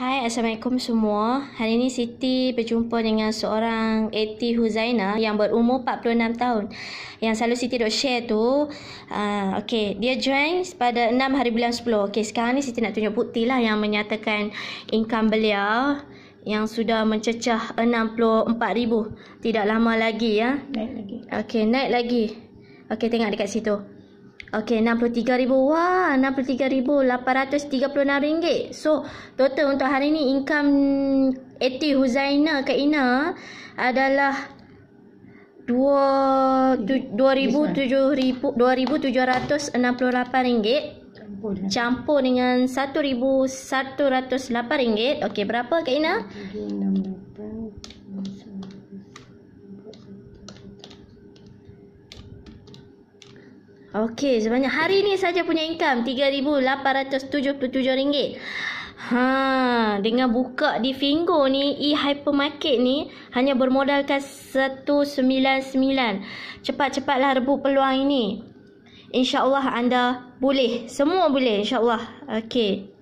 Hai, Assalamualaikum semua. Hari ini Siti berjumpa dengan seorang Eti Huzaina yang berumur 46 tahun. Yang selalu Siti dok share tu, uh, ah, okay, dia join pada 6 hari bulan 10. Okay, sekarang ni Siti nak tunjuk bukti lah yang menyatakan income beliau yang sudah mencecah ribu. Tidak lama lagi ya. Naik lagi. Okay, naik lagi. Okay, tengok dekat situ. Okey, enam puluh tiga ribu Wah, enam puluh puluh tiga tiga ribu lapan ratus rm ringgit. So, total untuk hari ni income Eti Huzaina Kak Ina adalah lapan ringgit Campur dengan, satu ribu satu ratus lapan ringgit. Okey, berapa Kak Ina? enam 3168 Okey, sebanyak hari ni saja punya income RM3,877. Ha, dengan buka di Fingo ni, e-hypermarket ni hanya bermodalkan RM199. Cepat-cepatlah rebut peluang ini. InsyaAllah anda boleh. Semua boleh insyaAllah. Okey.